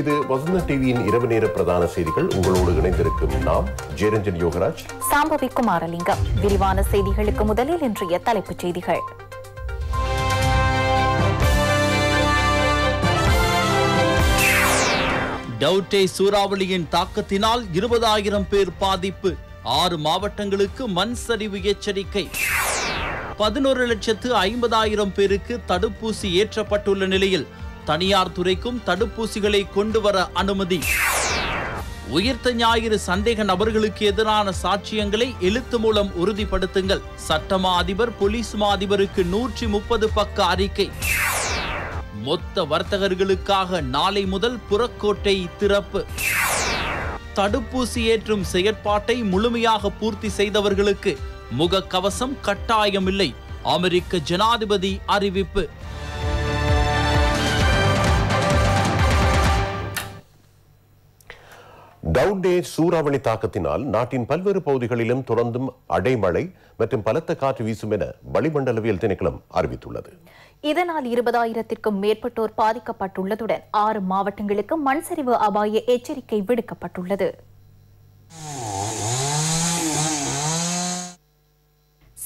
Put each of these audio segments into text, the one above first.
இது வசந்த டிவியின் இரவு நேர பிரதான செய்திகள் உங்களோடு இணைந்திருக்கும் நாம் ஜெயரஞ்சன் யோகராஜ் சாம்பவி குமாரலிங்கம் விரிவான செய்திகளுக்கு முதலில் இன்றைய தலைப்புச் செய்திகள் டவுட்டே சூறாவளியின் தாக்கத்தினால் இருபதாயிரம் பேர் பாதிப்பு ஆறு மாவட்டங்களுக்கு மண் சரிவு எச்சரிக்கை பதினோரு லட்சத்து ஐம்பதாயிரம் பேருக்கு தடுப்பூசி ஏற்றப்பட்டுள்ள நிலையில் தனியார் துறைக்கும் தடுப்பூசிகளை கொண்டு வர அனுமதி உயிர்த்த ஞாயிறு சந்தேக நபர்களுக்கு எதிரான சாட்சியங்களை எழுத்து மூலம் உறுதிப்படுத்துங்கள் சட்டமா அதிபர் போலீஸ் மா அதிபருக்கு நூற்றி முப்பது பக்க அறிக்கை மொத்த வர்த்தகர்களுக்காக நாளை முதல் புறக்கோட்டை திறப்பு தடுப்பூசி ஏற்றும் செயற்பாட்டை முழுமையாக பூர்த்தி செய்தவர்களுக்கு முகக்கவசம் கட்டாயமில்லை அமெரிக்க ஜனாதிபதி அறிவிப்பு டவுன்டே சூறாவளி தாக்கத்தினால் நாட்டின் பல்வேறு பகுதிகளிலும் தொடர்ந்தும் அடைமழை மற்றும் பலத்த காற்று வீசும் என வளிமண்டலவியல் திணைக்களம் அறிவித்துள்ளது இதனால் இருபதாயிரத்திற்கும் மேற்பட்டோர் பாதிக்கப்பட்டுள்ளதுடன் ஆறு மாவட்டங்களுக்கு மண்சரிவு அபாய எச்சரிக்கை விடுக்கப்பட்டுள்ளது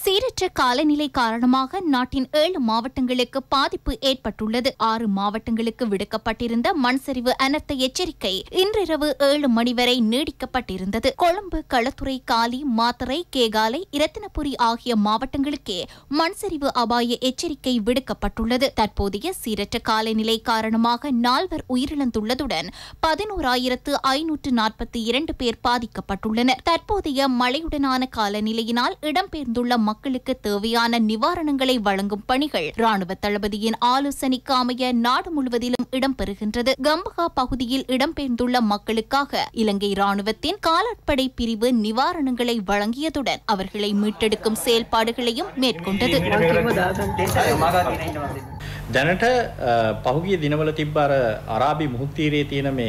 சீரற்ற காலநிலை காரணமாக நாட்டின் ஏழு மாவட்டங்களுக்கு பாதிப்பு ஏற்பட்டுள்ளது ஆறு மாவட்டங்களுக்கு விடுக்கப்பட்டிருந்த மண்சரிவு அனர்த்த எச்சரிக்கை இன்றிரவு ஏழு மணி வரை நீடிக்கப்பட்டிருந்தது கொழும்பு களத்துறை காலி மாத்தரை கேகாலை இரத்தினபுரி ஆகிய மாவட்டங்களுக்கே மண்சரிவு அபாய எச்சரிக்கை விடுக்கப்பட்டுள்ளது தற்போதைய சீரற்ற காலநிலை காரணமாக நால்வர் உயிரிழந்துள்ளதுடன் பதினோராயிரத்து ஐநூற்று நாற்பத்தி இரண்டு பேர் பாதிக்கப்பட்டுள்ளனர் தற்போதைய மழையுடனான காலநிலையினால் இடம்பெயர்ந்துள்ள மக்கள் மக்களுக்கு தேவையான நிவாரணங்களை வழங்கும் பணிகள் ராணுவ தளபதியின் ஆலோசனைக்கு அமைய நாடு முழுவதிலும் இடம்பெறுகின்றது கம்பகா பகுதியில் இடம்பெயர்ந்துள்ள மக்களுக்காக இலங்கை ராணுவத்தின் காலாட்படை பிரிவு நிவாரணங்களை வழங்கியதுடன் அவர்களை மீட்டெடுக்கும் செயல்பாடுகளையும் மேற்கொண்டது දැනට පහුගිය දිනවල තිබ්බ අරාබි මුහුත්තීරයේ තියෙන මේ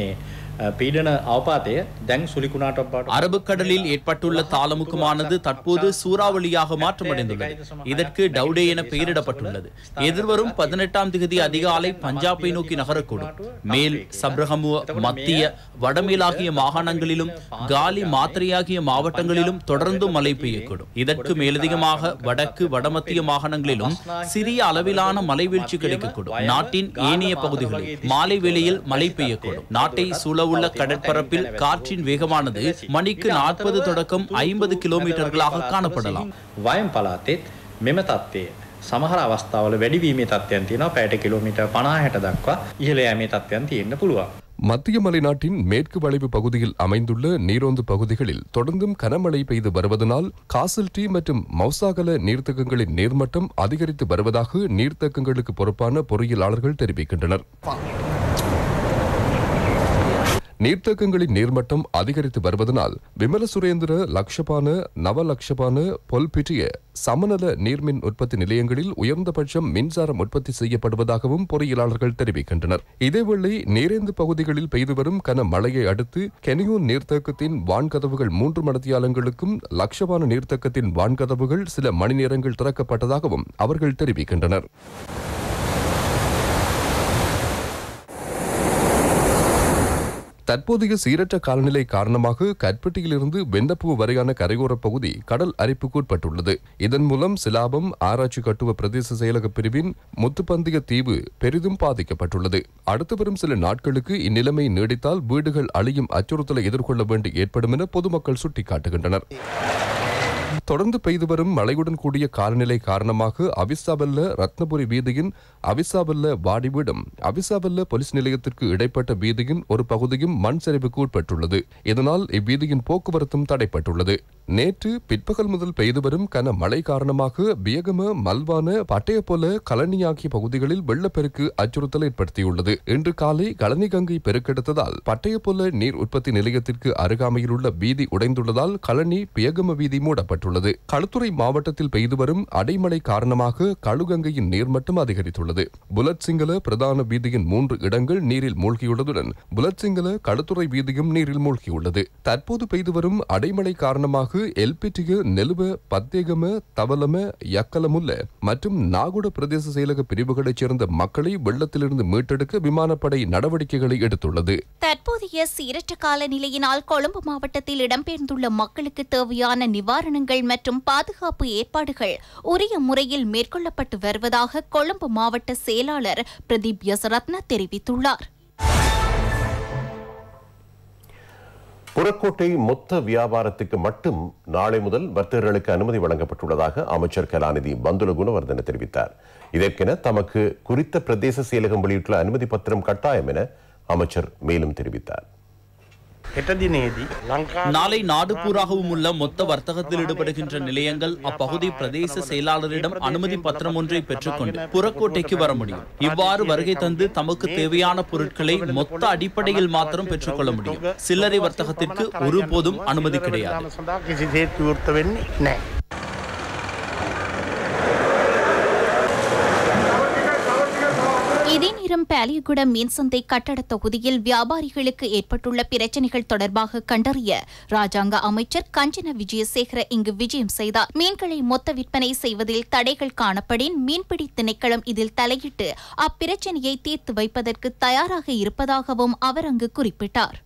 அரபுக்கடலில் ஏற்பட்டுள்ள தாளமுகமானது தற்போது சூறாவளியாக மாற்றமடைந்துள்ளது இதற்கு டவுடே என பெயரிடப்பட்டுள்ளது எதிர்வரும் பதினெட்டாம் திகதி அதிகாலை பஞ்சாபை நோக்கி நகரக்கூடும் மேல் சப்ரஹமு மத்திய வடமேலாகிய மாகாணங்களிலும் காலி மாத்திரையாகிய மாவட்டங்களிலும் தொடர்ந்து மழை பெய்யக்கூடும் இதற்கு மேலதிகமாக வடக்கு வடமத்திய மாகாணங்களிலும் சிறிய அளவிலான மலைவீழ்ச்சி கிடைக்கக்கூடும் நாட்டின் ஏனைய பகுதிகளில் மாலை வேளையில் மழை பெய்யக்கூடும் நாட்டை சூழ உள்ள கடற்பரப்பில் காற்றின் வேகமானது மணிக்கு நாற்பது தொடக்கம் ஐம்பது கிலோமீட்டர்களாக காணப்படலாம் வயம் பலாத்தேத் මෙම தත්තே සමහර අවස්ථාවල වැඩිවීමේ තත්ත්වයන් තියෙනවා පැයට කිලෝමීටර් 50 දක්වා ඉහළ යෑමේ තත්ත්වයන් තියෙන්න மத்திய மலைநாட்டின் மேற்கு வளைவு பகுதியில் அமைந்துள்ள நீரோந்து பகுதிகளில் தொடர்ந்தும் கனமழை பெய்து வருவதனால் காசல் டீ மற்றும் மௌசாகல நீர்த்தக்கங்களின் நீர்மட்டம் அதிகரித்து வருவதாக நீர்த்தக்கங்களுக்கு பொறுப்பான பொறியியலாளர்கள் தெரிவிக்கின்றனர் நீர்த்தேக்கங்களின் நீர்மட்டம் அதிகரித்து வருவதனால் விமல சுரேந்திர லக்ஷபான நவலக்ஷபான பொல்பிட்டிய சமநல நீர்மின் உற்பத்தி நிலையங்களில் உயர்ந்தபட்சம் மின்சாரம் உற்பத்தி செய்யப்படுவதாகவும் பொறியியலாளர்கள் தெரிவிக்கின்றனர் இதேவேளை நீரேந்து பகுதிகளில் பெய்து வரும் கன மழையை அடுத்து கெனியூன் நீர்த்தேக்கத்தின் வான்கதவுகள் மூன்று மடத்தியாலங்களுக்கும் லக்ஷபான நீர்த்தேக்கத்தின் வான்கதவுகள் சில மணி நேரங்கள் திறக்கப்பட்டதாகவும் அவர்கள் தெரிவிக்கின்றனர் தற்போதைய சீரற்ற காலநிலை காரணமாக கற்பட்டியிலிருந்து வெந்தப்பூ வரையான கரையோரப் பகுதி கடல் அரிப்புக்குட்பட்டுள்ளது இதன் மூலம் சிலாபம் ஆராய்ச்சி கட்டுவ பிரதேச செயலக பிரிவின் முத்துப்பந்திய தீவு பெரிதும் பாதிக்கப்பட்டுள்ளது அடுத்து வரும் சில நாட்களுக்கு இந்நிலைமை நீடித்தால் வீடுகள் அழியும் அச்சுறுத்தலை எதிர்கொள்ள வேண்டி ஏற்படும் என பொதுமக்கள் சுட்டிக்காட்டுகின்றனர் தொடர்ந்து பெய்து வரும் மழையுடன் கூடிய காலநிலை காரணமாக அவிசாபல்ல ரத்னபுரி வீதியின் அவிசாபல்ல வாடிவீடும் அவிசாபல்ல போலீஸ் நிலையத்திற்கு இடைப்பட்ட வீதியின் ஒரு பகுதியும் மண் சரிவுக்கு உட்பட்டுள்ளது இதனால் இவ்வீதியின் போக்குவரத்தும் தடைப்பட்டுள்ளது நேற்று பிற்பகல் முதல் பெய்து வரும் கன மழை காரணமாக வியகம மல்வான பட்டயப்போல கலனி ஆகிய பகுதிகளில் வெள்ளப்பெருக்கு அச்சுறுத்தல் ஏற்படுத்தியுள்ளது இன்று காலை கலனி கங்கை பெருக்கெடுத்ததால் பட்டயப்போல நீர் உற்பத்தி நிலையத்திற்கு அருகாமையில் உள்ள வீதி உடைந்துள்ளதால் கலனி பியகம வீதி மூடப்பட்டுள்ளது அதிகரித்துள்ளது களுத்துறை மாவட்டத்தில் பெய்து வரும் அடைமழை காரணமாக கழுகங்கையின் நீர்மட்டம் அதிகரித்துள்ளது புலட் சிங்கள பிரதான வீதியின் மூன்று இடங்கள் நீரில் மூழ்கியுள்ளதுடன் புலட் சிங்கள களுத்துறை வீதியும் நீரில் மூழ்கியுள்ளது தற்போது பெய்து வரும் அடைமழை காரணமாக எல்பிட்டிய நெலுவ பத்தேகம தவலம யக்கலமுல்ல மற்றும் நாகுட பிரதேச செயலக பிரிவுகளைச் சேர்ந்த மக்களை வெள்ளத்திலிருந்து மீட்டெடுக்க விமானப்படை நடவடிக்கைகளை எடுத்துள்ளது தற்போதைய சீரற்ற கால நிலையினால் கொழும்பு மாவட்டத்தில் இடம்பெயர்ந்துள்ள மக்களுக்கு தேவையான நிவாரணங்கள் வசதிகள் மற்றும் பாதுகாப்பு ஏற்பாடுகள் உரிய முறையில் மேற்கொள்ளப்பட்டு வருவதாக கொழும்பு மாவட்ட செயலாளர் பிரதீப் யசரத்ன தெரிவித்துள்ளார் புறக்கோட்டை மொத்த வியாபாரத்துக்கு மட்டும் நாளை முதல் வர்த்தகர்களுக்கு அனுமதி வழங்கப்பட்டுள்ளதாக அமைச்சர் கலாநிதி பந்துல குணவர்தன தெரிவித்தார் இதற்கென தமக்கு குறித்த பிரதேச செயலகம் வெளியிட்டுள்ள அனுமதி பத்திரம் கட்டாயம் என அமைச்சர் மேலும் தெரிவித்தார் நாளை நாடு பூராகவும் உள்ள மொத்த வர்த்தகத்தில் ஈடுபடுகின்ற நிலையங்கள் அப்பகுதி பிரதேச செயலாளரிடம் அனுமதி பத்திரம் ஒன்றை பெற்றுக்கொண்டு புறக்கோட்டைக்கு வர முடியும் இவ்வாறு வருகை தந்து தமக்கு தேவையான பொருட்களை மொத்த அடிப்படையில் மாத்திரம் பெற்றுக்கொள்ள முடியும் சில்லறை வர்த்தகத்திற்கு ஒருபோதும் அனுமதி கிடையாது விழுப்புரம் பாலியகுடம் மீன்சந்தை கட்டட தொகுதியில் வியாபாரிகளுக்கு ஏற்பட்டுள்ள பிரச்சனைகள் தொடர்பாக கண்டறிய ராஜாங்க அமைச்சர் கஞ்சன விஜயசேகர இங்கு விஜயம் செய்தார் மீன்களை மொத்த விற்பனை செய்வதில் தடைகள் காணப்படின் மீன்பிடி திணைக்களம் இதில் தலையிட்டு அப்பிரச்சனையை தீர்த்து வைப்பதற்கு தயாராக இருப்பதாகவும் அவர் அங்கு குறிப்பிட்டார்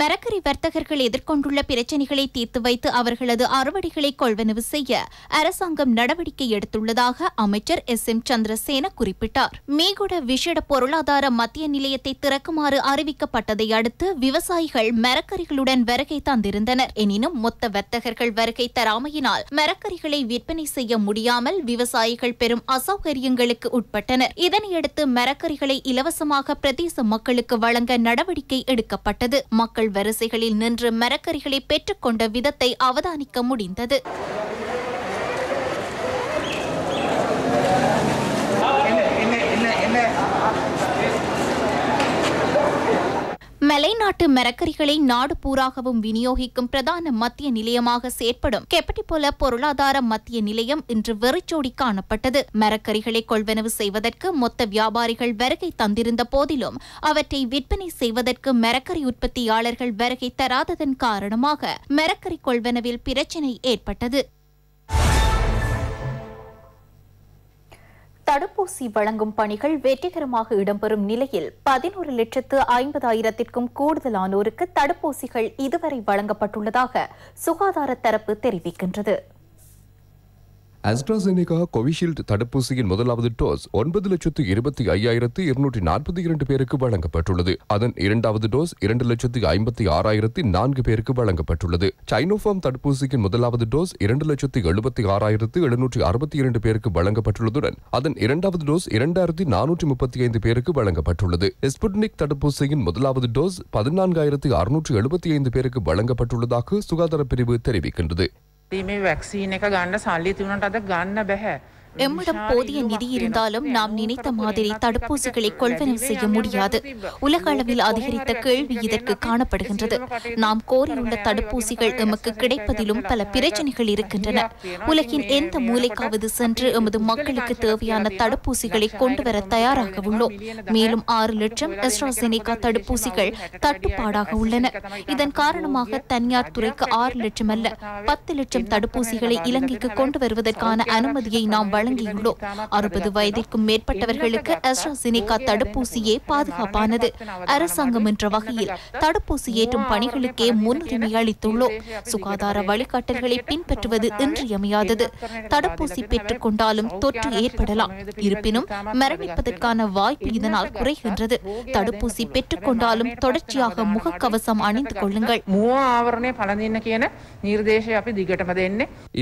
மரக்கறி வர்த்தகர்கள் எதிர்கொண்டுள்ள பிரச்சினைகளை தீர்த்து வைத்து அவர்களது அறுவடைகளை கொள்வனவு செய்ய அரசாங்கம் நடவடிக்கை எடுத்துள்ளதாக அமைச்சர் எஸ் எம் சந்திரசேன குறிப்பிட்டார் மேகுட விஷேட பொருளாதார மத்திய நிலையத்தை திறக்குமாறு அறிவிக்கப்பட்டதை அடுத்து விவசாயிகள் மரக்கறிகளுடன் வருகை தந்திருந்தனர் எனினும் மொத்த வர்த்தகர்கள் வருகை தராமையினால் மரக்கறிகளை விற்பனை செய்ய முடியாமல் விவசாயிகள் பெரும் அசௌகரியங்களுக்கு உட்பட்டனர் இதனையடுத்து மரக்கறிகளை இலவசமாக பிரதேச மக்களுக்கு வழங்க நடவடிக்கை எடுக்கப்பட்டது மக்கள் மக்கள் வரிசைகளில் நின்று மரக்கறிகளை பெற்றுக்கொண்ட விதத்தை அவதானிக்க முடிந்தது மலைநாட்டு மரக்கறிகளை நாடு பூராகவும் விநியோகிக்கும் பிரதான மத்திய நிலையமாக செயற்படும் போல பொருளாதார மத்திய நிலையம் இன்று வெறிச்சோடி காணப்பட்டது மரக்கறிகளை கொள்வனவு செய்வதற்கு மொத்த வியாபாரிகள் வருகை தந்திருந்த போதிலும் அவற்றை விற்பனை செய்வதற்கு மரக்கறி உற்பத்தியாளர்கள் வருகை தராததன் காரணமாக மரக்கறி கொள்வனவில் பிரச்சினை ஏற்பட்டது தடுப்பூசி வழங்கும் பணிகள் வெற்றிகரமாக இடம்பெறும் நிலையில் பதினோரு லட்சத்து ஐம்பதாயிரத்திற்கும் கூடுதலானோருக்கு தடுப்பூசிகள் இதுவரை வழங்கப்பட்டுள்ளதாக சுகாதார தரப்பு தெரிவிக்கின்றது அஸ்ட்ராசெனிகா கோவிஷீல்டு தடுப்பூசியின் முதலாவது டோஸ் ஒன்பது லட்சத்து இருபத்தி ஐயாயிரத்து இருநூற்றி நாற்பத்தி இரண்டு பேருக்கு வழங்கப்பட்டுள்ளது அதன் இரண்டாவது டோஸ் இரண்டு லட்சத்து ஐம்பத்தி ஆறாயிரத்தி நான்கு பேருக்கு வழங்கப்பட்டுள்ளது சைனோஃபார்ம் தடுப்பூசியின் முதலாவது டோஸ் இரண்டு லட்சத்து எழுபத்தி ஆறாயிரத்து எழுநூற்றி அறுபத்தி இரண்டு பேருக்கு வழங்கப்பட்டுள்ளதுடன் அதன் இரண்டாவது டோஸ் இரண்டாயிரத்தி நானூற்றி முப்பத்தி ஐந்து பேருக்கு வழங்கப்பட்டுள்ளது ஸ்புட்னிக் தடுப்பூசியின் முதலாவது டோஸ் பதினான்காயிரத்து அறுநூற்று எழுபத்தி ஐந்து பேருக்கு வழங்கப்பட்டுள்ளதாக சுகாதார பிரிவு தெரிவிக்கின்றது මේ වැක්සීන එක ගන්න සල්ලි තිබුණට අද ගන්න බැහැ. எம்மிடம் போதிய நிதி இருந்தாலும் நாம் நினைத்த மாதிரி தடுப்பூசிகளை கொள்வனம் செய்ய முடியாது உலக அளவில் அதிகரித்த கேள்வி இதற்கு காணப்படுகின்றது நாம் கோரியுள்ள தடுப்பூசிகள் எமக்கு கிடைப்பதிலும் பல பிரச்சனைகள் இருக்கின்றன உலகின் எந்த மூலைக்காவது சென்று எமது மக்களுக்கு தேவையான தடுப்பூசிகளை கொண்டு வர தயாராக உள்ளோம் மேலும் ஆறு லட்சம் எஸ்ட்ராசெனிகா தடுப்பூசிகள் தட்டுப்பாடாக உள்ளன இதன் காரணமாக தனியார் துறைக்கு ஆறு லட்சம் அல்ல பத்து லட்சம் தடுப்பூசிகளை இலங்கைக்கு கொண்டு வருவதற்கான அனுமதியை நாம் வழங்கியுள்ளோம் அறுபது வயதிற்கும் மேற்பட்டவர்களுக்கு அஸ்ட்ராசினிகா தடுப்பூசியே பாதுகாப்பானது அரசாங்கம் என்ற வகையில் தடுப்பூசி ஏற்றும் பணிகளுக்கே முன்னுரிமை அளித்துள்ளோம் சுகாதார வழிகாட்டல்களை பின்பற்றுவது இன்றியமையாதது தடுப்பூசி பெற்றுக் கொண்டாலும் தொற்று ஏற்படலாம் இருப்பினும் மரணிப்பதற்கான வாய்ப்பு இதனால் குறைகின்றது தடுப்பூசி பெற்றுக் கொண்டாலும் தொடர்ச்சியாக முகக்கவசம் அணிந்து கொள்ளுங்கள்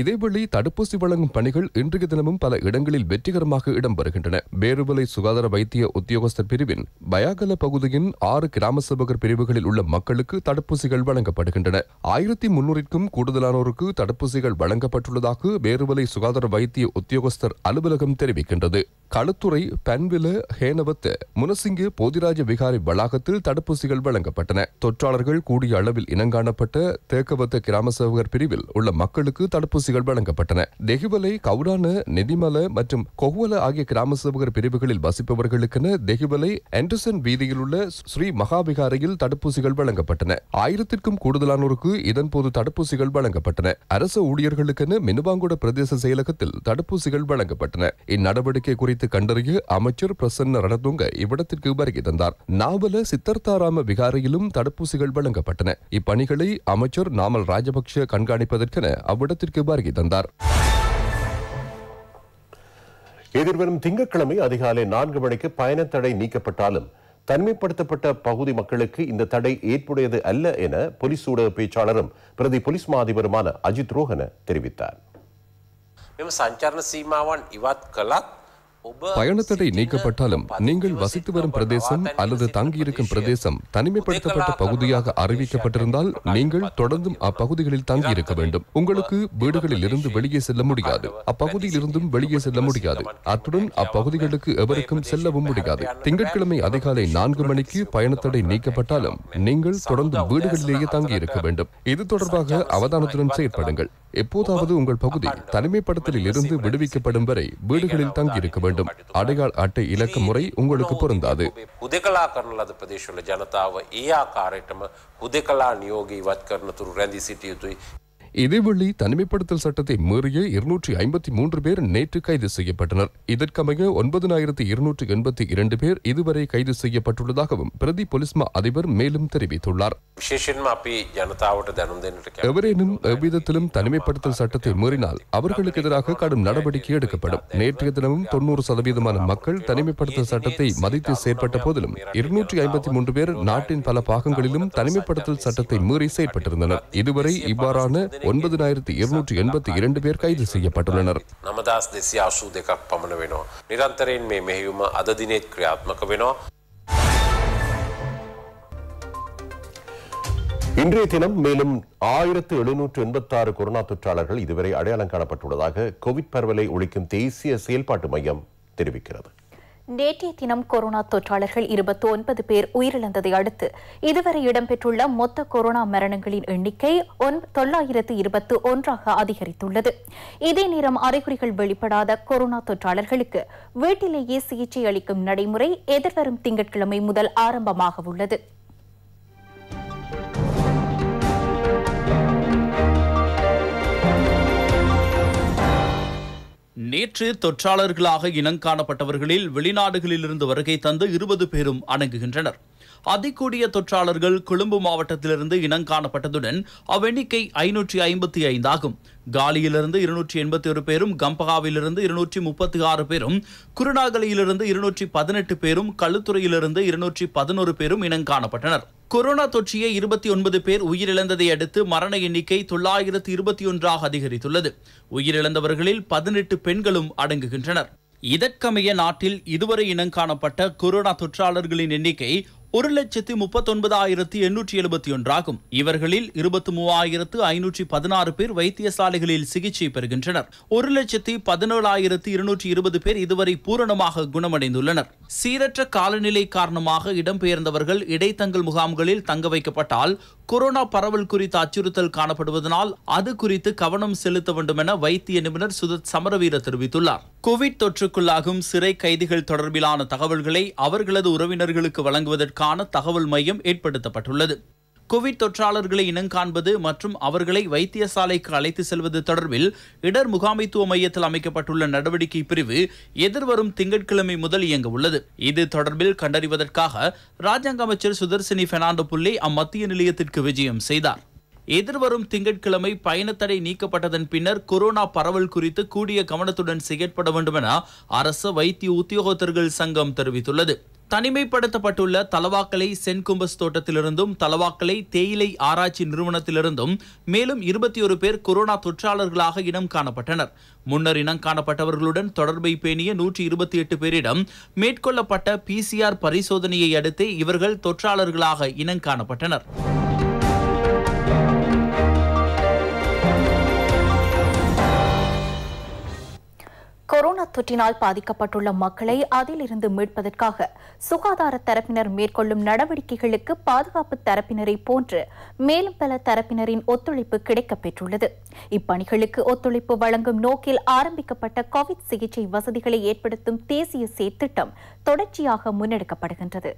இதேபடி தடுப்பூசி வழங்கும் பணிகள் இன்றைய தினமும் பல பல இடங்களில் வெற்றிகரமாக இடம்பெறுகின்றன பேருவலை சுகாதார வைத்திய உத்தியோகஸ்தர் பிரிவின் பயாகல பகுதியின் ஆறு கிராம சபகர் பிரிவுகளில் உள்ள மக்களுக்கு தடுப்பூசிகள் வழங்கப்படுகின்றன ஆயிரத்தி முன்னூறிற்கும் கூடுதலானோருக்கு தடுப்பூசிகள் வழங்கப்பட்டுள்ளதாக பேருவலை சுகாதார வைத்திய உத்தியோகஸ்தர் அலுவலகம் தெரிவிக்கின்றது களுத்துறை பன்வில ஹேனவத்த முனசிங்கு போதிராஜ விகாரி வளாகத்தில் தடுப்பூசிகள் வழங்கப்பட்டன தொற்றாளர்கள் கூடிய அளவில் இனங்காணப்பட்ட தேக்கவத்த கிராம சேவகர் பிரிவில் உள்ள மக்களுக்கு தடுப்பூசிகள் வழங்கப்பட்டன தெஹிவலை கவுடான நிதி கொல்லிமல மற்றும் கொகுவல ஆகிய கிராம சேவகர் பிரிவுகளில் வசிப்பவர்களுக்கென தெஹிவலை ஆண்டர்சன் வீதியில் உள்ள ஸ்ரீ மகாவிகாரையில் தடுப்பூசிகள் வழங்கப்பட்டன ஆயிரத்திற்கும் கூடுதலானோருக்கு இதன்போது தடுப்பூசிகள் வழங்கப்பட்டன அரச ஊழியர்களுக்கென மினுவாங்குட பிரதேச செயலகத்தில் தடுப்பூசிகள் வழங்கப்பட்டன இந்நடவடிக்கை குறித்து கண்டறிய அமைச்சர் பிரசன்ன ரணதுங்க இவ்விடத்திற்கு வருகை தந்தார் நாவல சித்தர்த்தாராம விகாரையிலும் தடுப்பூசிகள் வழங்கப்பட்டன இப்பணிகளை அமைச்சர் நாமல் ராஜபக்ஷ கண்காணிப்பதற்கென அவ்விடத்திற்கு வருகை தந்தார் எதிர்வரும் திங்கட்கிழமை அதிகாலை நான்கு மணிக்கு பயணத்தடை நீக்கப்பட்டாலும் தனிமைப்படுத்தப்பட்ட பகுதி மக்களுக்கு இந்த தடை ஏற்புடையது அல்ல என போலீஸ் ஊடக பேச்சாளரும் பிரதி போலீஸ் மாதிபருமான அஜித் ரோஹன தெரிவித்தார் சஞ்சாரண சீமாவான் இவாத் கலாத் பயணத்தடை நீக்கப்பட்டாலும் நீங்கள் வசித்து வரும் பிரதேசம் அல்லது தங்கியிருக்கும் பிரதேசம் தனிமைப்படுத்தப்பட்ட பகுதியாக அறிவிக்கப்பட்டிருந்தால் நீங்கள் தொடர்ந்தும் அப்பகுதிகளில் தங்கியிருக்க வேண்டும் உங்களுக்கு வீடுகளில் இருந்து வெளியே செல்ல முடியாது அப்பகுதியில் இருந்தும் வெளியே செல்ல முடியாது அத்துடன் அப்பகுதிகளுக்கு எவருக்கும் செல்லவும் முடியாது திங்கட்கிழமை அதிகாலை நான்கு மணிக்கு பயணத்தடை நீக்கப்பட்டாலும் நீங்கள் தொடர்ந்து வீடுகளிலேயே தங்கியிருக்க வேண்டும் இது தொடர்பாக அவதானத்துடன் செயற்படுங்கள் எப்போதாவது உங்கள் பகுதி தனிமைப்படுத்தலில் இருந்து விடுவிக்கப்படும் வரை வீடுகளில் தங்கியிருக்க வேண்டும் அடையாள அட்டை இலக்க முறை உங்களுக்கு பொருந்தாது இதேவெளி தனிமைப்படுத்தல் சட்டத்தை மீறிய இருநூற்றி ஐம்பத்தி மூன்று பேர் நேற்று கைது செய்யப்பட்டனர் இதற்கமைய ஒன்பதினாயிரத்தி இருநூற்றி எண்பத்தி இரண்டு பேர் இதுவரை கைது செய்யப்பட்டுள்ளதாகவும் பிரதி போலீஸ் மா அதிபர் மேலும் தெரிவித்துள்ளார் எவரேனும் எவ்விதத்திலும் தனிமைப்படுத்தல் சட்டத்தை மீறினால் அவர்களுக்கு எதிராக கடும் நடவடிக்கை எடுக்கப்படும் நேற்றைய தினமும் தொன்னூறு சதவீதமான மக்கள் தனிமைப்படுத்தல் சட்டத்தை மதித்து செயற்பட்ட போதிலும் இருநூற்றி ஐம்பத்தி மூன்று பேர் நாட்டின் பல பாகங்களிலும் தனிமைப்படுத்தல் சட்டத்தை மீறி செயற்பட்டிருந்தனர் இதுவரை இவ்வாறான ஒன்பதினாயிரத்தி இருநூற்றி எண்பத்தி இரண்டு பேர் கைது செய்யப்பட்டுள்ளனர் நமதாஸ் தேசிய அசு தேக்கா இன்றைய தினம் மேலும் ஆயிரத்து எழுநூற்று எண்பத்தி ஆறு கொரோனா தொற்றாளர்கள் இதுவரை அடையாளம் காணப்பட்டுள்ளதாக கோவிட் பரவலை ஒழிக்கும் தேசிய செயல்பாட்டு மையம் தெரிவிக்கிறது நேற்றைய தினம் கொரோனா தொற்றாளர்கள் இருபத்தி ஒன்பது பேர் உயிரிழந்ததை அடுத்து இதுவரை இடம்பெற்றுள்ள மொத்த கொரோனா மரணங்களின் எண்ணிக்கை தொள்ளாயிரத்து இருபத்து ஒன்றாக அதிகரித்துள்ளது இதே நேரம் அறிகுறிகள் வெளிப்படாத கொரோனா தொற்றாளர்களுக்கு வீட்டிலேயே சிகிச்சை அளிக்கும் நடைமுறை எதிர்வரும் திங்கட்கிழமை முதல் ஆரம்பமாக உள்ளது நேற்று தொற்றாளர்களாக இனம் காணப்பட்டவர்களில் வெளிநாடுகளிலிருந்து வருகை தந்து இருபது பேரும் அணங்குகின்றனர் அதிகூடிய தொற்றாளர்கள் கொழும்பு மாவட்டத்திலிருந்து இனங்காணப்பட்டதுடன் அவ்வெண்ணிக்கை ஐநூற்றி ஐம்பத்தி ஐந்தாகும் காலியிலிருந்து இருநூற்றி எண்பத்தி ஒரு பேரும் கம்பகாவிலிருந்து இருநூற்றி முப்பத்தி ஆறு பேரும் குருநாகலியிலிருந்து இருநூற்றி பதினெட்டு பேரும் கழுத்துறையிலிருந்து இருநூற்றி பதினோரு பேரும் இனங்காணப்பட்டனர் கொரோனா தொற்றியை இருபத்தி ஒன்பது பேர் உயிரிழந்ததை அடுத்து மரண எண்ணிக்கை தொள்ளாயிரத்து இருபத்தி ஒன்றாக அதிகரித்துள்ளது உயிரிழந்தவர்களில் பதினெட்டு பெண்களும் அடங்குகின்றனர் இதற்கமைய நாட்டில் இதுவரை இனங்காணப்பட்ட கொரோனா தொற்றாளர்களின் எண்ணிக்கை ஒரு லட்சத்து முப்பத்தொன்பதாயிரத்து எண்ணூற்றி எழுபத்தி ஒன்றாகும் இவர்களில் இருபத்தி மூவாயிரத்து ஐநூற்றி பதினாறு பேர் வைத்தியசாலைகளில் சிகிச்சை பெறுகின்றனர் ஒரு லட்சத்தி பதினேழாயிரத்து இருநூற்றி இருபது பேர் இதுவரை பூரணமாக குணமடைந்துள்ளனர் சீரற்ற காலநிலை காரணமாக இடம்பெயர்ந்தவர்கள் இடைத்தங்கல் முகாம்களில் தங்க வைக்கப்பட்டால் கொரோனா பரவல் குறித்த அச்சுறுத்தல் காணப்படுவதனால் அது குறித்து கவனம் செலுத்த வேண்டும் என வைத்திய நிபுணர் சுதத் சமரவீர தெரிவித்துள்ளார் கோவிட் தொற்றுக்குள்ளாகும் சிறை கைதிகள் தொடர்பிலான தகவல்களை அவர்களது உறவினர்களுக்கு வழங்குவதற்கான தகவல் மையம் ஏற்படுத்தப்பட்டுள்ளது கோவிட் தொற்றாளர்களை இனங்காண்பது மற்றும் அவர்களை வைத்தியசாலைக்கு அழைத்து செல்வது தொடர்பில் இடர் முகாமைத்துவ மையத்தில் அமைக்கப்பட்டுள்ள நடவடிக்கை பிரிவு எதிர்வரும் திங்கட்கிழமை முதல் இயங்க உள்ளது இது தொடர்பில் கண்டறிவதற்காக ராஜாங்க அமைச்சர் சுதர்சினி பெர்னாண்டோ புள்ளி அம்மத்திய நிலையத்திற்கு விஜயம் செய்தார் எதிர்வரும் திங்கட்கிழமை பயணத்தடை நீக்கப்பட்டதன் பின்னர் கொரோனா பரவல் குறித்து கூடிய கவனத்துடன் செயற்பட வேண்டும் என அரசு வைத்திய உத்தியோகத்தர்கள் சங்கம் தெரிவித்துள்ளது தனிமைப்படுத்தப்பட்டுள்ள தலவாக்கலை சென்கும்பஸ் தோட்டத்திலிருந்தும் தலவாக்கலை தேயிலை ஆராய்ச்சி நிறுவனத்திலிருந்தும் மேலும் இருபத்தி ஒரு பேர் கொரோனா தொற்றாளர்களாக இனம் காணப்பட்டனர் முன்னர் இனம் காணப்பட்டவர்களுடன் தொடர்பை பேணிய நூற்றி இருபத்தி எட்டு பேரிடம் மேற்கொள்ளப்பட்ட பிசிஆர் பரிசோதனையை அடுத்தே இவர்கள் தொற்றாளர்களாக இனம் காணப்பட்டனர் கொரோனா தொற்றினால் பாதிக்கப்பட்டுள்ள மக்களை அதிலிருந்து மீட்பதற்காக சுகாதார தரப்பினர் மேற்கொள்ளும் நடவடிக்கைகளுக்கு பாதுகாப்பு தரப்பினரை போன்று மேலும் பல தரப்பினரின் ஒத்துழைப்பு பெற்றுள்ளது இப்பணிகளுக்கு ஒத்துழைப்பு வழங்கும் நோக்கில் ஆரம்பிக்கப்பட்ட கோவிட் சிகிச்சை வசதிகளை ஏற்படுத்தும் தேசிய சேத்திட்டம் தொடர்ச்சியாக முன்னெடுக்கப்படுகின்றது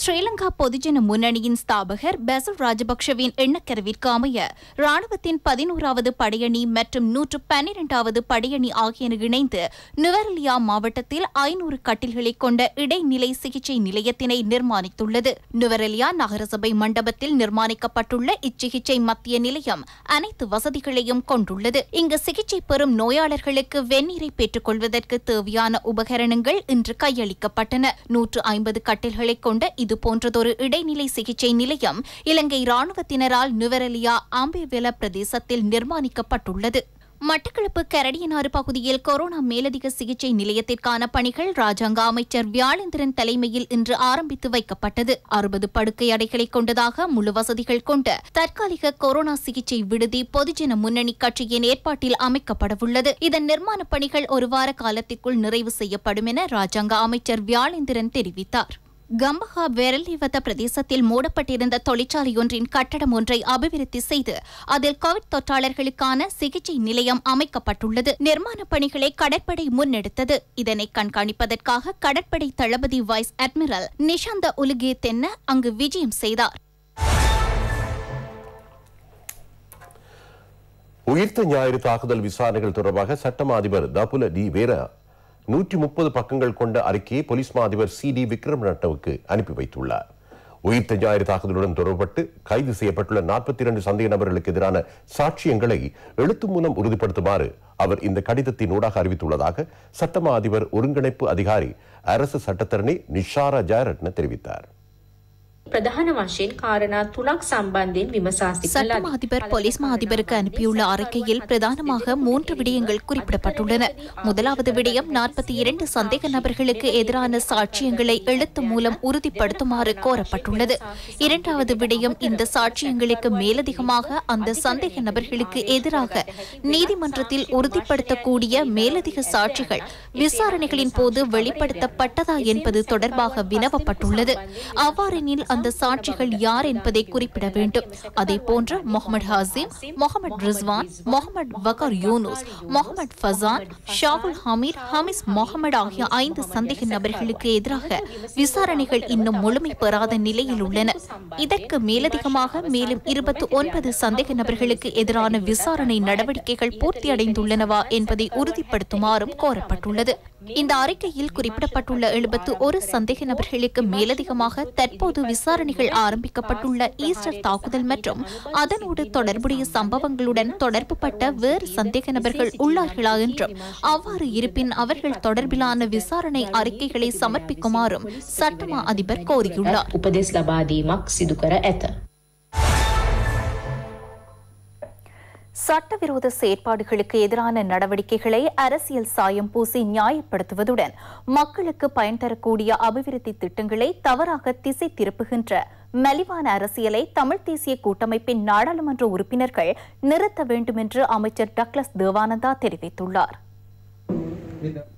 ஸ்ரீலங்கா பொதுஜன முன்னணியின் ஸ்தாபகர் பெசல் ராஜபக்ஷவின் எண்ணக்கருவிற்கு அமைய ராணுவத்தின் பதினோராவது படையணி மற்றும் நூற்று பன்னிரெண்டாவது படையணி ஆகியன இணைந்து நுவரலியா மாவட்டத்தில் ஐநூறு கட்டில்களை கொண்ட இடைநிலை சிகிச்சை நிலையத்தினை நிர்மாணித்துள்ளது நுவரலியா நகரசபை மண்டபத்தில் நிர்மாணிக்கப்பட்டுள்ள இச்சிகிச்சை மத்திய நிலையம் அனைத்து வசதிகளையும் கொண்டுள்ளது இங்கு சிகிச்சை பெறும் நோயாளர்களுக்கு வெந்நீரை பெற்றுக்கொள்வதற்கு தேவையான உபகரணங்கள் இன்று கையளிக்கப்பட்டன நூற்று ஐம்பது கட்டில்களை கொண்ட போன்றதொரு இடைநிலை சிகிச்சை நிலையம் இலங்கை ராணுவத்தினரால் நுவரெலியா ஆம்பேவெல பிரதேசத்தில் நிர்மாணிக்கப்பட்டுள்ளது மட்டக்களப்பு கரடியனாறு பகுதியில் கொரோனா மேலதிக சிகிச்சை நிலையத்திற்கான பணிகள் ராஜாங்க அமைச்சர் வியாழேந்திரன் தலைமையில் இன்று ஆரம்பித்து வைக்கப்பட்டது அறுபது படுக்கை அடைகளை கொண்டதாக முழு வசதிகள் கொண்ட தற்காலிக கொரோனா சிகிச்சை விடுதி பொதுஜன முன்னணி கட்சியின் ஏற்பாட்டில் அமைக்கப்படவுள்ளது இதன் நிர்மாண பணிகள் ஒரு வார காலத்திற்குள் நிறைவு செய்யப்படும் என ராஜாங்க அமைச்சர் வியாழேந்திரன் தெரிவித்தார் கம்பஹா வெரலிவத்த பிரதேசத்தில் மூடப்பட்டிருந்த தொழிற்சாலையொன்றின் கட்டடம் ஒன்றை அபிவிருத்தி செய்து அதில் கோவிட் தொற்றாளர்களுக்கான சிகிச்சை நிலையம் அமைக்கப்பட்டுள்ளது நிர்மாண பணிகளை கடற்படை முன்னெடுத்தது இதனை கண்காணிப்பதற்காக கடற்படை தளபதி vice admiral Nishantha Ulugetenne அங்கு விஜயம் செய்தார் உயிர்த்த ஞாயிறு தாக்குதல் விசாரணைகள் தொடர்பாக சட்டமா அதிபர் தபுல டி வேரா நூற்றி பக்கங்கள் கொண்ட அறிக்கையை போலீஸ் மா அதிபர் சி டி விக்ரம் நட்டவுக்கு அனுப்பி வைத்துள்ளார் உயிர் தஞ்சாயிர தாக்குதலுடன் தொடர்பட்டு கைது செய்யப்பட்டுள்ள நாற்பத்தி இரண்டு சந்தேக நபர்களுக்கு எதிரான சாட்சியங்களை எழுத்து மூலம் உறுதிப்படுத்துமாறு அவர் இந்த கடிதத்தின் ஊடாக அறிவித்துள்ளதாக சட்டமா அதிபர் ஒருங்கிணைப்பு அதிகாரி அரசு சட்டத்தரணி நிஷாரா ஜெயரட்ன தெரிவித்தார் ප්‍රධාන වශයෙන් காரணா துளක් சம்பந்தෙන් விமසා சிக்கலார் சட்டம் போலீஸ் மாதிபருக்கு அனுப்பியுள்ள அறிக்கையில் பிரதானமாக மூன்று விடயங்கள் குறிப்பிடப்பட்டுள்ளன முதலாவது விடயம் நாற்பத்தி இரண்டு சந்தேக நபர்களுக்கு எதிரான சாட்சியங்களை எழுத்து மூலம் உறுதிப்படுத்துமாறு கோரப்பட்டுள்ளது இரண்டாவது விடயம் இந்த சாட்சியங்களுக்கு மேலதிகமாக அந்த சந்தேக நபர்களுக்கு எதிராக நீதிமன்றத்தில் உறுதிப்படுத்தக்கூடிய மேலதிக சாட்சிகள் விசாரணைகளின் போது வெளிப்படுத்தப்பட்டதா என்பது தொடர்பாக வினவப்பட்டுள்ளது அவ்வாறெனில் அந்த சாட்சிகள் யார் என்பதை குறிப்பிட வேண்டும் அதே போன்று முகமது ஹாசிம் முகமது ரிஸ்வான் முகமது வகர் யூனூஸ் முகமது ஃபசான் ஷாகுல் ஹமீர் ஹமிஸ் முகமது ஆகிய ஐந்து சந்தேக நபர்களுக்கு எதிராக விசாரணைகள் இன்னும் முழுமை பெறாத நிலையில் உள்ளன இதற்கு மேலதிகமாக மேலும் இருபத்தி ஒன்பது சந்தேக நபர்களுக்கு எதிரான விசாரணை நடவடிக்கைகள் பூர்த்தியடைந்துள்ளனவா என்பதை உறுதிப்படுத்துமாறும் கோரப்பட்டுள்ளது இந்த அறிக்கையில் குறிப்பிடப்பட்டுள்ள எழுபத்து ஒரு சந்தேக நபர்களுக்கு மேலதிகமாக தற்போது விசாரணைகள் ஆரம்பிக்கப்பட்டுள்ள ஈஸ்டர் தாக்குதல் மற்றும் அதனோடு தொடர்புடைய சம்பவங்களுடன் தொடர்புபட்ட வேறு சந்தேக நபர்கள் உள்ளார்களா என்றும் அவ்வாறு இருப்பின் அவர்கள் தொடர்பிலான விசாரணை அறிக்கைகளை சமர்ப்பிக்குமாறும் சட்டமா அதிபர் கோரியுள்ளார் சட்டவிரோத செயற்பாடுகளுக்கு எதிரான நடவடிக்கைகளை அரசியல் சாயம் பூசி நியாயப்படுத்துவதுடன் மக்களுக்கு பயன் தரக்கூடிய அபிவிருத்தி திட்டங்களை தவறாக திசை திருப்புகின்ற மலிவான அரசியலை தமிழ் தேசிய கூட்டமைப்பின் நாடாளுமன்ற உறுப்பினர்கள் நிறுத்த வேண்டும் என்று அமைச்சர் டக்ளஸ் தேவானந்தா தெரிவித்துள்ளார்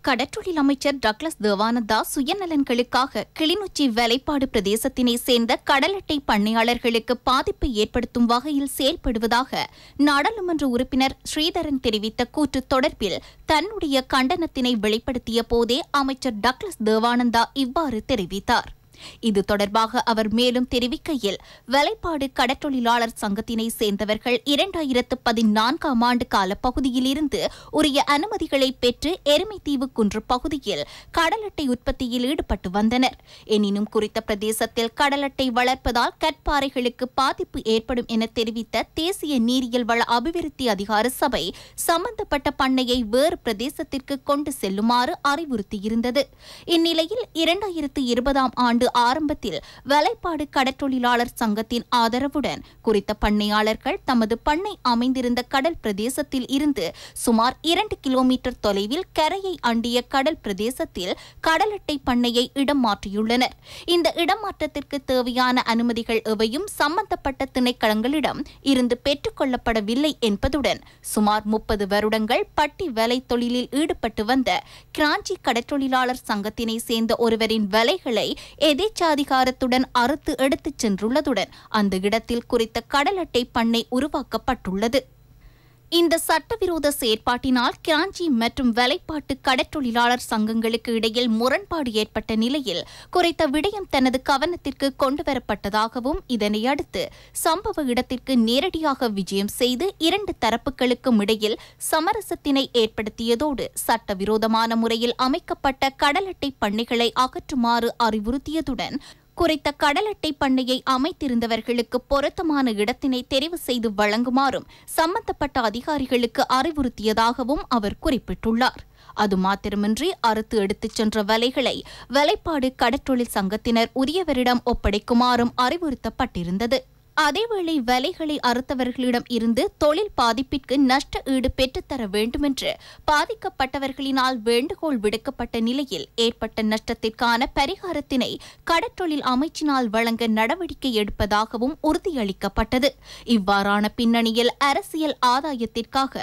கடற்றொழில் அமைச்சர் டக்ளஸ் தேவானந்தா சுயநலன்களுக்காக கிளிநொச்சி வேலைப்பாடு பிரதேசத்தினை சேர்ந்த கடல் அட்டை பண்ணையாளர்களுக்கு பாதிப்பை ஏற்படுத்தும் வகையில் செயல்படுவதாக நாடாளுமன்ற உறுப்பினர் ஸ்ரீதரன் தெரிவித்த கூற்று தொடர்பில் தன்னுடைய கண்டனத்தினை வெளிப்படுத்திய போதே அமைச்சர் டக்ளஸ் தேவானந்தா இவ்வாறு தெரிவித்தார் இது தொடர்பாக அவர் மேலும் தெரிவிக்கையில் வலைப்பாடு கடற்றொழிலாளர் சங்கத்தினை சேர்ந்தவர்கள் இரண்டாயிரத்து பதினான்காம் ஆண்டு கால பகுதியிலிருந்து உரிய அனுமதிகளை பெற்று எருமைத்தீவு குன்று பகுதியில் கடலட்டை உற்பத்தியில் ஈடுபட்டு வந்தனர் எனினும் குறித்த பிரதேசத்தில் கடலட்டை வளர்ப்பதால் கற்பாறைகளுக்கு பாதிப்பு ஏற்படும் என தெரிவித்த தேசிய நீரியல் வள அபிவிருத்தி அதிகார சபை சம்பந்தப்பட்ட பண்ணையை வேறு பிரதேசத்திற்கு கொண்டு செல்லுமாறு அறிவுறுத்தியிருந்தது இந்நிலையில் இரண்டாயிரத்து இருபதாம் ஆண்டு ஆரம்பத்தில் வலைப்பாடு கடற்றொழிலாளர் சங்கத்தின் ஆதரவுடன் குறித்த பண்ணையாளர்கள் தமது பண்ணை அமைந்திருந்த கடல் பிரதேசத்தில் இருந்து சுமார் இரண்டு கிலோமீட்டர் தொலைவில் கரையை அண்டிய கடல் பிரதேசத்தில் கடலட்டை பண்ணையை இடம் மாற்றியுள்ளனர் இந்த இடமாற்றத்திற்கு தேவையான அனுமதிகள் எவையும் சம்பந்தப்பட்ட திணைக்களங்களிடம் இருந்து பெற்றுக் கொள்ளப்படவில்லை என்பதுடன் சுமார் முப்பது வருடங்கள் பட்டி வேலை தொழிலில் ஈடுபட்டு வந்த கிராஞ்சி கடற்றொழிலாளர் சங்கத்தினை சேர்ந்த ஒருவரின் வலைகளை எதேச்சாதிகாரத்துடன் அறுத்து எடுத்துச் சென்றுள்ளதுடன் அந்த இடத்தில் குறித்த கடல் அட்டை பண்ணை உருவாக்கப்பட்டுள்ளது இந்த சட்டவிரோத செயற்பாட்டினால் கிராஞ்சி மற்றும் வேலைப்பாட்டு கடற்றொழிலாளர் சங்கங்களுக்கு இடையில் முரண்பாடு ஏற்பட்ட நிலையில் குறித்த விடயம் தனது கவனத்திற்கு கொண்டுவரப்பட்டதாகவும் இதனையடுத்து சம்பவ இடத்திற்கு நேரடியாக விஜயம் செய்து இரண்டு தரப்புகளுக்கும் இடையில் சமரசத்தினை ஏற்படுத்தியதோடு சட்டவிரோதமான முறையில் அமைக்கப்பட்ட கடலட்டை பண்ணைகளை அகற்றுமாறு அறிவுறுத்தியதுடன் குறித்த கடல் அட்டை பண்ணையை அமைத்திருந்தவர்களுக்கு பொருத்தமான இடத்தினை தெரிவு செய்து வழங்குமாறும் சம்பந்தப்பட்ட அதிகாரிகளுக்கு அறிவுறுத்தியதாகவும் அவர் குறிப்பிட்டுள்ளார் அது மாத்திரமின்றி அறுத்து எடுத்துச் சென்ற வலைகளை வலைப்பாடு கடற்றொழில் சங்கத்தினர் உரியவரிடம் ஒப்படைக்குமாறும் அறிவுறுத்தப்பட்டிருந்தது அதேவேளை வலைகளை அறுத்தவர்களிடம் இருந்து தொழில் பாதிப்பிற்கு நஷ்ட ஈடு பெற்றுத்தர வேண்டுமென்று பாதிக்கப்பட்டவர்களினால் வேண்டுகோள் விடுக்கப்பட்ட நிலையில் ஏற்பட்ட நஷ்டத்திற்கான பரிகாரத்தினை கடற்றொழில் அமைச்சினால் வழங்க நடவடிக்கை எடுப்பதாகவும் உறுதியளிக்கப்பட்டது இவ்வாறான பின்னணியில் அரசியல் ஆதாயத்திற்காக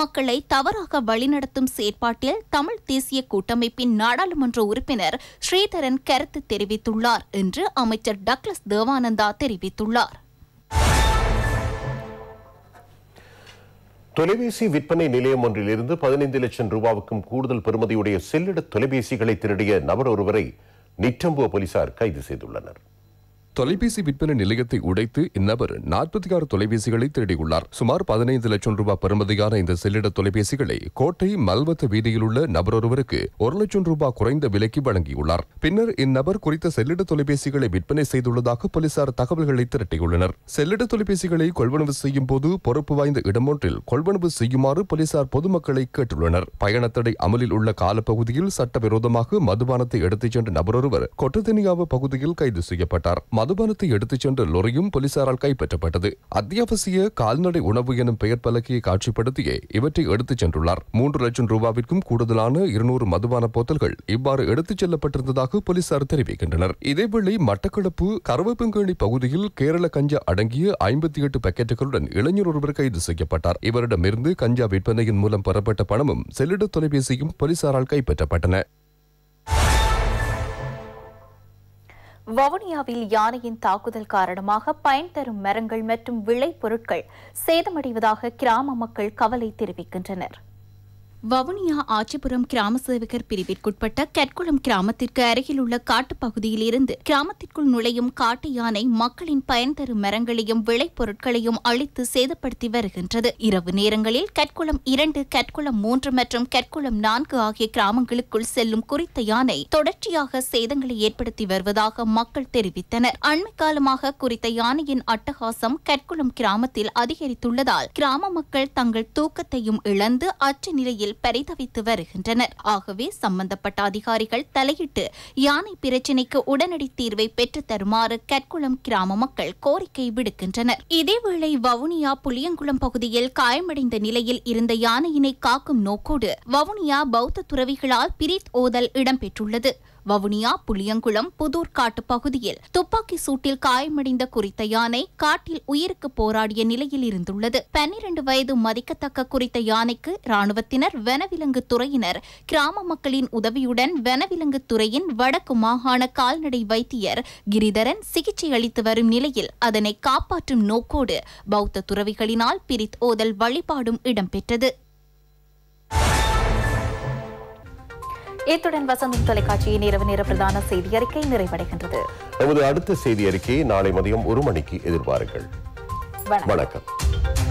மக்களை தவறாக வழிநடத்தும் செயற்பாட்டில் தமிழ் தேசிய கூட்டமைப்பின் நாடாளுமன்ற உறுப்பினர் ஸ்ரீதரன் கருத்து தெரிவித்துள்ளார் என்று அமைச்சர் டக்ளஸ் தேவானந்தா தெரிவித்துள்ளார் தொலைபேசி விற்பனை நிலையம் ஒன்றிலிருந்து பதினைந்து லட்சம் ரூபாவுக்கும் கூடுதல் பெறுமதியுடைய செல்லிட தொலைபேசிகளை திருடிய நபர் ஒருவரை நிற்றம்புவ போலீசார் கைது செய்துள்ளனர் தொலைபேசி விற்பனை நிலையத்தை உடைத்து இந்நபர் நாற்பத்தி ஆறு தொலைபேசிகளை தேடியுள்ளார் சுமார் பதினைந்து லட்சம் ரூபாய் பெறுமதியான இந்த செல்லிட தொலைபேசிகளை கோட்டை மல்வத்த வீதியில் உள்ள நபரொருவருக்கு ஒரு லட்சம் ரூபாய் குறைந்த விலைக்கு வழங்கியுள்ளார் பின்னர் இந்நபர் குறித்த செல்லிட தொலைபேசிகளை விற்பனை செய்துள்ளதாக போலீசார் தகவல்களை திரட்டியுள்ளனர் செல்லிட தொலைபேசிகளை கொள்வனவு செய்யும் போது பொறுப்பு வாய்ந்த இடமொன்றில் கொள்வனவு செய்யுமாறு போலீசார் பொதுமக்களை கேட்டுள்ளனர் பயணத்தடை அமலில் உள்ள காலப்பகுதியில் சட்டவிரோதமாக மதுபானத்தை எடுத்துச் சென்ற நபரொருவர் கொட்டதனியாவ பகுதியில் கைது செய்யப்பட்டார் மதுபானத்தை எடுத்துச் சென்ற லொரியும் போலீசாரால் கைப்பற்றப்பட்டது அத்தியாவசிய கால்நடை உணவு எனும் பெயர் பலகையை காட்சிப்படுத்தியே இவற்றை எடுத்துச் சென்றுள்ளார் மூன்று லட்சம் ரூபாவிற்கும் கூடுதலான இருநூறு மதுபான போத்தல்கள் இவ்வாறு எடுத்துச் செல்லப்பட்டிருந்ததாக போலீசார் தெரிவிக்கின்றனர் இதேவேளை மட்டக்களப்பு கருவப்பங்கேணி பகுதியில் கேரள கஞ்சா அடங்கிய ஐம்பத்தி எட்டு பக்கெட்டுகளுடன் இளைஞர் ஒருவர் கைது செய்யப்பட்டார் இவரிடமிருந்து கஞ்சா விற்பனையின் மூலம் பெறப்பட்ட பணமும் செல்லிட தொலைபேசியும் போலீசாரால் கைப்பற்றப்பட்டன வவுனியாவில் யானையின் தாக்குதல் காரணமாக பயன் தரும் மரங்கள் மற்றும் விளை பொருட்கள் சேதமடைவதாக கிராம மக்கள் கவலை தெரிவிக்கின்றனர் வவுனியா ஆச்சிபுரம் கிராம சேவகர் பிரிவிற்குட்பட்ட கற்குளம் கிராமத்திற்கு அருகிலுள்ள காட்டுப்பகுதியில் இருந்து கிராமத்திற்குள் நுழையும் காட்டு யானை மக்களின் பயன் தரும் மரங்களையும் விளைபொருட்களையும் அழித்து சேதப்படுத்தி வருகின்றது இரவு நேரங்களில் கற்குளம் இரண்டு கற்குளம் மூன்று மற்றும் கற்குளம் நான்கு ஆகிய கிராமங்களுக்குள் செல்லும் குறித்த யானை தொடர்ச்சியாக சேதங்களை ஏற்படுத்தி வருவதாக மக்கள் தெரிவித்தனர் அண்மை காலமாக குறித்த யானையின் அட்டகாசம் கற்குளம் கிராமத்தில் அதிகரித்துள்ளதால் கிராம மக்கள் தங்கள் தூக்கத்தையும் இழந்து அச்ச நிலையில் நிலையில் பரிதவித்து வருகின்றனர் ஆகவே சம்பந்தப்பட்ட அதிகாரிகள் தலையிட்டு யானை பிரச்சினைக்கு உடனடி தீர்வை பெற்று தருமாறு கற்குளம் கிராம மக்கள் கோரிக்கை விடுக்கின்றனர் இதேவேளை வவுனியா புளியங்குளம் பகுதியில் காயமடைந்த நிலையில் இருந்த யானையினை காக்கும் நோக்கோடு வவுனியா பௌத்த துறவிகளால் பிரித் ஓதல் இடம்பெற்றுள்ளது வவுனியா புளியங்குளம் புதூர்காட்டு பகுதியில் துப்பாக்கி சூட்டில் காயமடைந்த குறித்த யானை காட்டில் உயிருக்கு போராடிய நிலையில் இருந்துள்ளது பன்னிரண்டு வயது மதிக்கத்தக்க குறித்த யானைக்கு ராணுவத்தினர் வனவிலங்கு துறையினர் கிராம மக்களின் உதவியுடன் வனவிலங்கு துறையின் வடக்கு மாகாண கால்நடை வைத்தியர் கிரிதரன் சிகிச்சை அளித்து வரும் நிலையில் அதனை காப்பாற்றும் நோக்கோடு பௌத்த துறவிகளினால் பிரித் ஓதல் வழிபாடும் இடம்பெற்றது இத்துடன் வசந்தம் தொலைக்காட்சியின் இரவு நேர பிரதான செய்தி அறிக்கை நிறைவடைகின்றது நமது அடுத்த செய்தி அறிக்கையை நாளை மதியம் ஒரு மணிக்கு எதிர்பாருங்கள் வணக்கம்